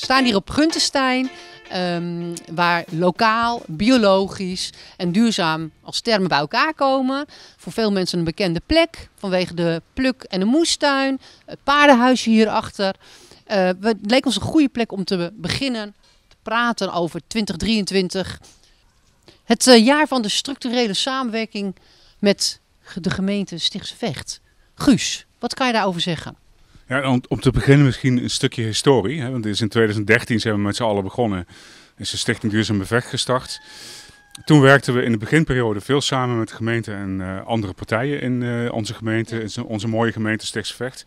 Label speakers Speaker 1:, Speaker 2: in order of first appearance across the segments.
Speaker 1: staan hier op Guntenstein, ehm, waar lokaal, biologisch en duurzaam als termen bij elkaar komen. Voor veel mensen een bekende plek vanwege de pluk- en de moestuin, het paardenhuisje hierachter. Uh, het leek ons een goede plek om te beginnen te praten over 2023. Het eh, jaar van de structurele samenwerking met de gemeente Stichtse Vecht. Guus, wat kan je daarover zeggen?
Speaker 2: Ja, om, om te beginnen misschien een stukje historie. Hè, want is in 2013 zijn we met z'n allen begonnen. Is de Stichting Duurzaam Bevecht gestart. Toen werkten we in de beginperiode veel samen met de gemeente en eh, andere partijen in eh, onze gemeente, in onze mooie gemeente Stichtse Vecht.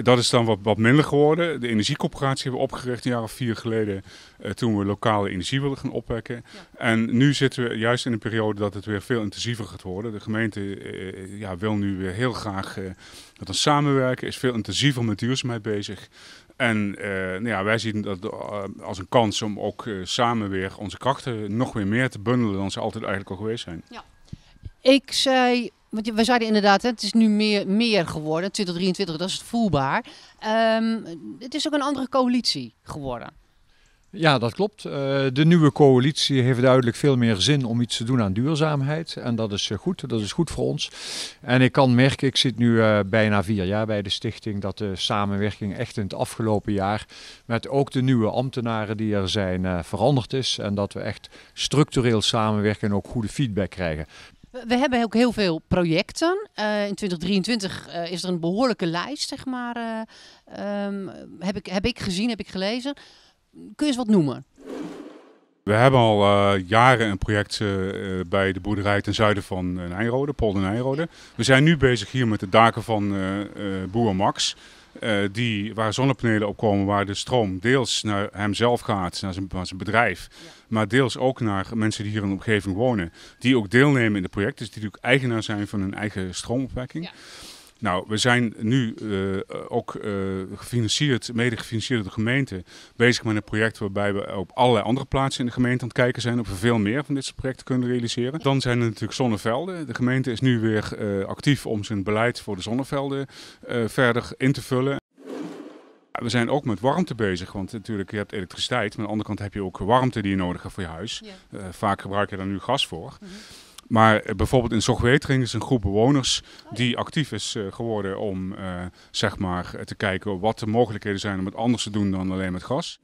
Speaker 2: Dat is dan wat, wat minder geworden. De energiecoöperatie hebben we opgericht een jaar of vier geleden. Eh, toen we lokale energie wilden gaan opwekken. En nu zitten we juist in een periode dat het weer veel intensiever gaat worden. De gemeente eh, ja, wil nu weer heel graag dat eh, we samenwerken. Is veel intensiever met duurzaamheid bezig. En nou ja, wij zien dat als een kans om ook samen weer onze krachten nog weer meer te bundelen dan ze altijd eigenlijk al geweest zijn. Ja.
Speaker 1: Ik zei want we zeiden inderdaad, het is nu meer, meer geworden. 2023, dat is het voelbaar. Ehm, het is ook een andere coalitie geworden.
Speaker 3: Ja, dat klopt. Eh, de nieuwe coalitie heeft duidelijk veel meer zin om iets te doen aan duurzaamheid. En dat is eh, goed, dat is goed voor ons. En ik kan merken, ik zit nu eh, bijna vier jaar bij de stichting, dat de samenwerking echt in het afgelopen jaar met ook de nieuwe ambtenaren die er zijn veranderd is. En dat we echt structureel samenwerken en ook goede feedback krijgen.
Speaker 1: We hebben ook heel veel projecten. Eh, in 2023 eh, is er een behoorlijke lijst, zeg maar. Eh, ehm, heb, ik, heb ik gezien, heb ik gelezen. Kun je eens wat noemen?
Speaker 2: We hebben al eh, jaren een project eh, eh, bij de boerderij ten zuiden van Nijrode, Polder Nijrode. We zijn nu bezig hier met de daken van boer Max. die, waar zonnepanelen op komen, waar de stroom deels naar hemzelf gaat, naar zijn, bedrijf. Maar deels ook naar mensen die hier in de omgeving wonen. Die ook deelnemen in het project, dus die natuurlijk eigenaar zijn van hun eigen stroomopwekking. Nou, we zijn nu eh, ook eh, gefinancierd, mede gefinancierd door de gemeente, bezig met een project waarbij we op allerlei andere plaatsen in de gemeente aan het kijken zijn of we veel meer van dit soort projecten kunnen realiseren. Dan zijn er natuurlijk zonnevelden. De gemeente is nu weer eh, actief om zijn beleid voor de zonnevelden verder in te vullen. We zijn ook met warmte bezig, want natuurlijk je hebt elektriciteit, maar aan de andere kant heb je ook warmte die je nodig hebt voor je huis. vaak gebruik je daar nu gas voor. Mhm. Maar bijvoorbeeld in Zogwetering is een groep bewoners oh, die actief is eh, geworden om eh, zeg maar, te kijken wat de mogelijkheden zijn om het anders te doen dan alleen met gas.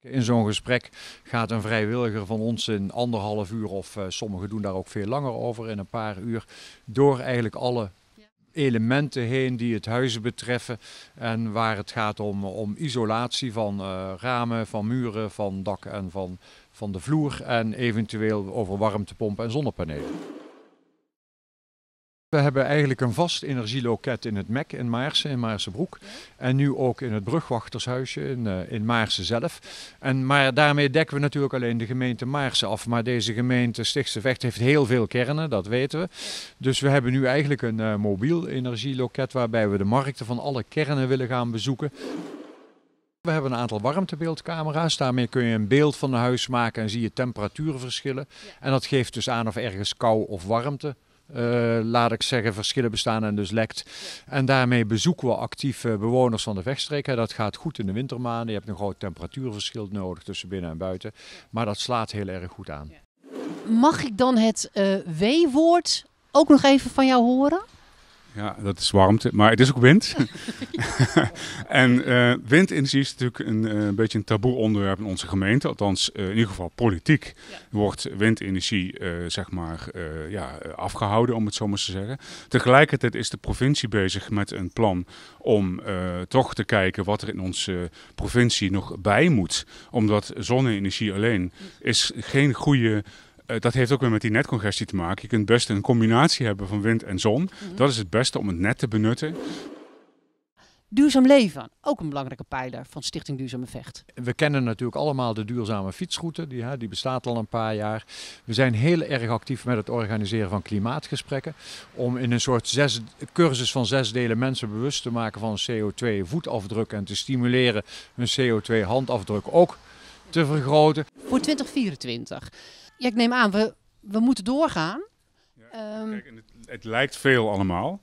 Speaker 2: In zo'n gesprek gaat een vrijwilliger van ons in anderhalf uur, of
Speaker 3: eh, sommigen doen daar ook veel langer over, in een paar uur, door eigenlijk alle elementen heen die het huizen betreffen en waar het gaat om, om isolatie van eh, ramen, van muren, van dak en van, van de vloer en eventueel over warmtepompen en zonnepanelen. We hebben eigenlijk een vast energieloket in het MEC in Maarsen, in Maarsenbroek. En nu ook in het Brugwachtershuisje in, eh, in Maarsen zelf. En, maar daarmee dekken we natuurlijk alleen de gemeente Maarsen af. Maar deze gemeente Stichtse Vecht heeft heel veel kernen, dat weten we. Dus we hebben nu eigenlijk een eh, mobiel energieloket waarbij we de markten van alle kernen willen gaan bezoeken. We hebben een aantal warmtebeeldcamera's. Daarmee kun je een beeld van een huis maken en zie je temperatuurverschillen. En dat geeft dus aan of ergens kou of warmte eh, laat ik zeggen, verschillen bestaan en dus lekt. En daarmee bezoeken we actief eh, bewoners van de wegstreken. Dat gaat goed in de wintermaanden. Je hebt een groot temperatuurverschil nodig tussen binnen en buiten. Maar dat slaat heel erg goed aan.
Speaker 1: Mag ik dan het eh, W-woord ook nog even van jou horen?
Speaker 2: Ja, dat is warmte, maar het is ook wind. en eh, windenergie is natuurlijk eh, een, beetje een taboe onderwerp in onze gemeente, althans eh, in ieder geval politiek. Wordt windenergie zeg maar ja, afgehouden, om het zo maar te zeggen. Tegelijkertijd is de provincie bezig met een plan om toch te kijken wat er in onze provincie nog bij moet. Omdat zonne-energie alleen is geen goede eh, dat heeft ook weer met die netcongestie te maken. Je kunt best een combinatie hebben van wind en zon. Mhm. Dat is het beste om het net te benutten.
Speaker 1: Duurzaam leven, ook een belangrijke pijler van Stichting Duurzame Vecht.
Speaker 3: We kennen natuurlijk allemaal de duurzame fietsroute, die, hè, die bestaat al een paar jaar. We zijn heel erg actief met het organiseren van klimaatgesprekken. Om in een soort zes, cursus van zes delen mensen bewust te maken van CO2-voetafdruk en te stimuleren hun CO2-handafdruk
Speaker 2: ook te vergroten.
Speaker 1: Voor 2024 ja, ik neem aan, we, we moeten doorgaan. Ehm, kijk,
Speaker 2: het, het, lijkt veel allemaal,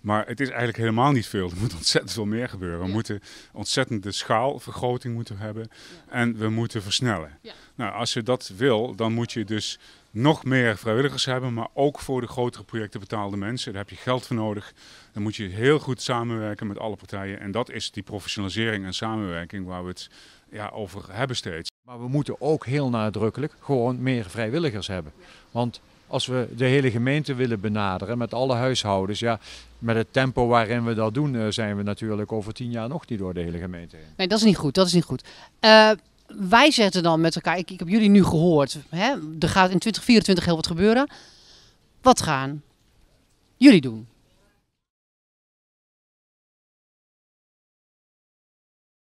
Speaker 2: maar het is eigenlijk helemaal niet veel. Er moet ontzettend veel meer gebeuren. We moeten ontzettend de schaalvergroting moeten hebben en we moeten versnellen. Nou, als je dat wil, dan moet je dus nog meer vrijwilligers hebben, maar ook voor de grotere projecten betaalde mensen. Daar heb je geld voor nodig. Dan moet je heel goed samenwerken met alle partijen. En dat is die professionalisering en samenwerking waar we het ja, over hebben steeds. Maar we moeten ook heel nadrukkelijk gewoon meer vrijwilligers hebben.
Speaker 3: Want als we de hele gemeente willen benaderen met alle huishoudens, ja, met het tempo waarin we dat doen, eh, zijn we natuurlijk over tien jaar nog niet door de hele gemeente heen.
Speaker 1: Nee, dat is niet goed. Dat is niet goed. Eh, wij zetten dan met elkaar, ik, ik heb jullie nu gehoord, hè, er gaat in 2024 heel wat gebeuren. Wat gaan jullie doen?